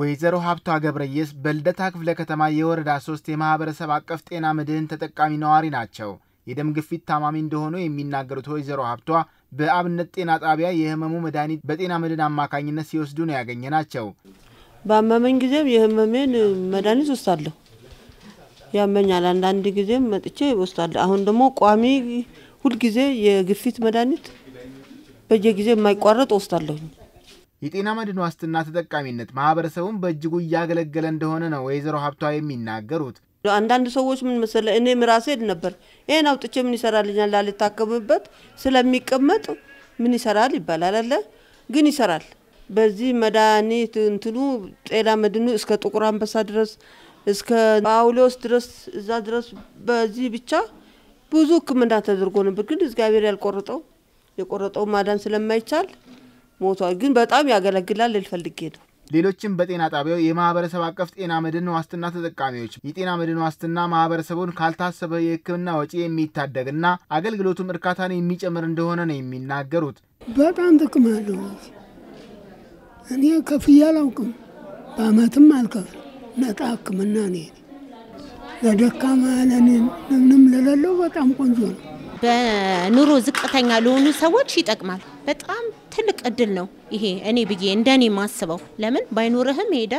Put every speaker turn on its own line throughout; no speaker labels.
ወይዘሮ ሀብቷ ገብረየስ በልደታ ክፍለ ከተማ የወረዳ ሶስት የማህበረሰብ አቀፍ ጤና መድህን ተጠቃሚ ነዋሪ ናቸው። የደም ግፊት ታማሚ እንደሆኑ የሚናገሩት ወይዘሮ ሀብቷ በአብነት ጤና ጣቢያ የህመሙ መድኃኒት በጤና መድህን አማካኝነት ሲወስዱ ነው ያገኘ ናቸው።
በአመመኝ ጊዜም
የህመሜን
መድኃኒት ወስዳለሁ። ያመኛል። አንዳንድ ጊዜም መጥቼ ወስዳለሁ። አሁን ደግሞ ቋሚ ሁልጊዜ የግፊት መድኃኒት በየጊዜ የማይቋረጥ ወስዳለሁኝ።
የጤና መድን ዋስትና ተጠቃሚነት ማህበረሰቡን በእጅጉ እያገለገለ እንደሆነ ነው ወይዘሮ ሀብቷ የሚናገሩት። አንዳንድ ሰዎች ምን መሰለ፣ እኔም ራሴ ሄድ ነበር ይህን አውጥቼ ምን ይሰራልኛል
ላልታከምበት ስለሚቀመጥ ምን ይሰራል ይባላል አለ ግን ይሰራል። በዚህ መድኃኒት እንትኑ ጤና መድኑ እስከ ጥቁር አንበሳ ድረስ እስከ ጳውሎስ ድረስ እዛ ድረስ በዚህ ብቻ ብዙ ሕክምና ተደርጎ ነበር። ግን እግዚአብሔር ያልቆረጠው የቆረጠው ማዳን ስለማይቻል ሞቷል። ግን በጣም
ያገለግላል ልፈልጌ ነው። ሌሎችም በጤና ጣቢያው የማህበረሰብ አቀፍ ጤና መድን ዋስትና ተጠቃሚዎች የጤና መድን ዋስትና ማህበረሰቡን ካልታሰበ የሕክምና ወጪ የሚታደግና አገልግሎቱም እርካታን የሚጨምር እንደሆነ ነው የሚናገሩት።
በጣም ጥቅም አለው። እኔ ከፍያ አላውቅም፣ በአመትም አልከፍል ነጣ ሕክምና ነ ለደካማ ለኔ ምንም ለሌለው በጣም ቆንጆ ነው። በኑሮ ዝቅተኛ ለሆኑ ሰዎች ይጠቅማል በጣም ትልቅ እድል ነው ይሄ እኔ ብዬ እንደኔ ማስበው። ለምን ባይኖርህም ሄደ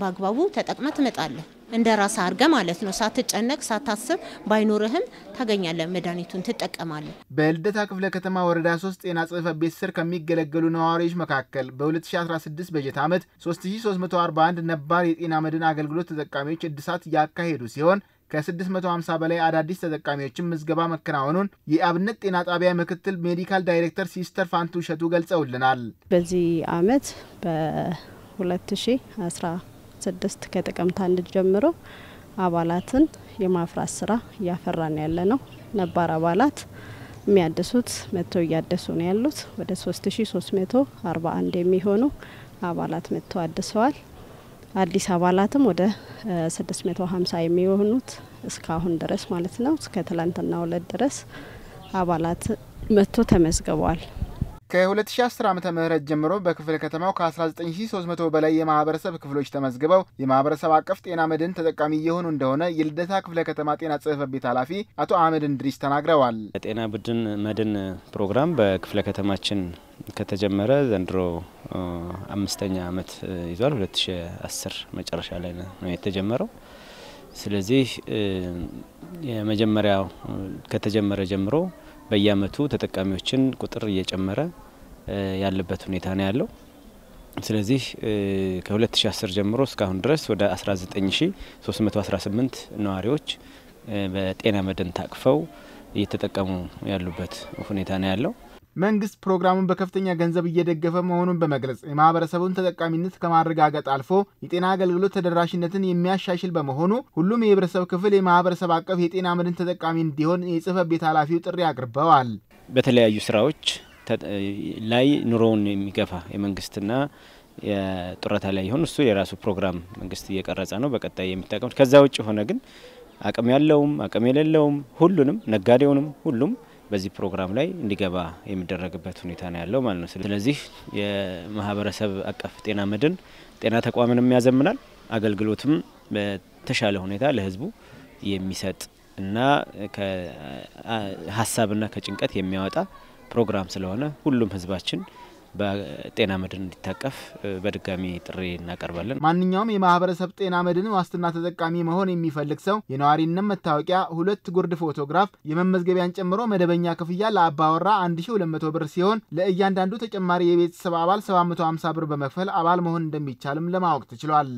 በአግባቡ ተጠቅመ ትመጣለህ። እንደ ራስ አድርገ ማለት ነው። ሳትጨነቅ ሳታስብ ባይኖርህም ታገኛለህ፣ መድኃኒቱን ትጠቀማለህ።
በልደታ ክፍለ ከተማ ወረዳ 3 ጤና ጽህፈት ቤት ስር ከሚገለገሉ ነዋሪዎች መካከል በ2016 በጀት ዓመት 3341 ነባር የጤና መድን አገልግሎት ተጠቃሚዎች እድሳት እያካሄዱ ሲሆን ከ650 በላይ አዳዲስ ተጠቃሚዎችን ምዝገባ መከናወኑን የአብነት ጤና ጣቢያ ምክትል ሜዲካል ዳይሬክተር ሲስተር ፋንቱ ሸቱ ገልጸውልናል።
በዚህ አመት በ2016 ከጥቅምት አንድ ጀምሮ አባላትን የማፍራት ስራ እያፈራን ያለ ነው። ነባር አባላት የሚያድሱት መጥተው እያደሱ ነው ያሉት። ወደ 3341 የሚሆኑ አባላት መጥተው አድሰዋል። አዲስ አባላትም ወደ 650 የሚሆኑት እስካሁን ድረስ ማለት ነው እስከ ትላንትና ሁለት ድረስ አባላት መጥቶ ተመዝግበዋል።
ከ2010 ዓ ም ጀምሮ በክፍለ ከተማው ከ19300 በላይ የማህበረሰብ ክፍሎች ተመዝግበው የማህበረሰብ አቀፍ ጤና መድን ተጠቃሚ እየሆኑ እንደሆነ የልደታ ክፍለ ከተማ ጤና ጽህፈት ቤት ኃላፊ አቶ አህመድ እንድሪስ ተናግረዋል።
ጤና ቡድን መድን ፕሮግራም በክፍለ ከተማችን ከተጀመረ ዘንድሮ አምስተኛ አመት ይዟል። 2010 መጨረሻ ላይ ነው የተጀመረው። ስለዚህ የመጀመሪያው ከተጀመረ ጀምሮ በየአመቱ ተጠቃሚዎችን ቁጥር እየጨመረ ያለበት ሁኔታ ነው ያለው። ስለዚህ ከ2010 ጀምሮ እስካሁን ድረስ ወደ 19318 ነዋሪዎች በጤና መድን ታቅፈው እየተጠቀሙ ያሉበት ሁኔታ ነው ያለው።
መንግስት ፕሮግራሙን በከፍተኛ ገንዘብ እየደገፈ መሆኑን በመግለጽ የማህበረሰቡን ተጠቃሚነት ከማረጋገጥ አልፎ የጤና አገልግሎት ተደራሽነትን የሚያሻሽል በመሆኑ ሁሉም የህብረተሰብ ክፍል የማህበረሰብ አቀፍ የጤና መድን ተጠቃሚ እንዲሆን የጽህፈት ቤት ኃላፊው ጥሪ አቅርበዋል።
በተለያዩ ስራዎች ላይ ኑሮውን የሚገፋ የመንግስትና የጡረታ ላይ ይሆን እሱ የራሱ ፕሮግራም መንግስት እየቀረጸ ነው በቀጣይ የሚጠቀሙት ከዛ ውጭ ሆነ ግን አቅም ያለውም አቅም የሌለውም ሁሉንም ነጋዴውንም ሁሉም በዚህ ፕሮግራም ላይ እንዲገባ የሚደረግበት ሁኔታ ነው ያለው ማለት ነው። ስለዚህ የማህበረሰብ አቀፍ ጤና መድን ጤና ተቋምንም ያዘምናል፣ አገልግሎትም በተሻለ ሁኔታ ለህዝቡ የሚሰጥ እና ከሀሳብና ከጭንቀት የሚያወጣ ፕሮግራም ስለሆነ ሁሉም ህዝባችን በጤና መድን እንዲታቀፍ በድጋሚ ጥሪ እናቀርባለን።
ማንኛውም የማህበረሰብ ጤና መድን ዋስትና ተጠቃሚ መሆን የሚፈልግ ሰው የነዋሪነት መታወቂያ፣ ሁለት ጉርድ ፎቶግራፍ፣ የመመዝገቢያን ጨምሮ መደበኛ ክፍያ ለአባወራ 1200 ብር ሲሆን ለእያንዳንዱ ተጨማሪ የቤተሰብ አባል 750 ብር በመክፈል አባል መሆን እንደሚቻልም ለማወቅ ተችሏል።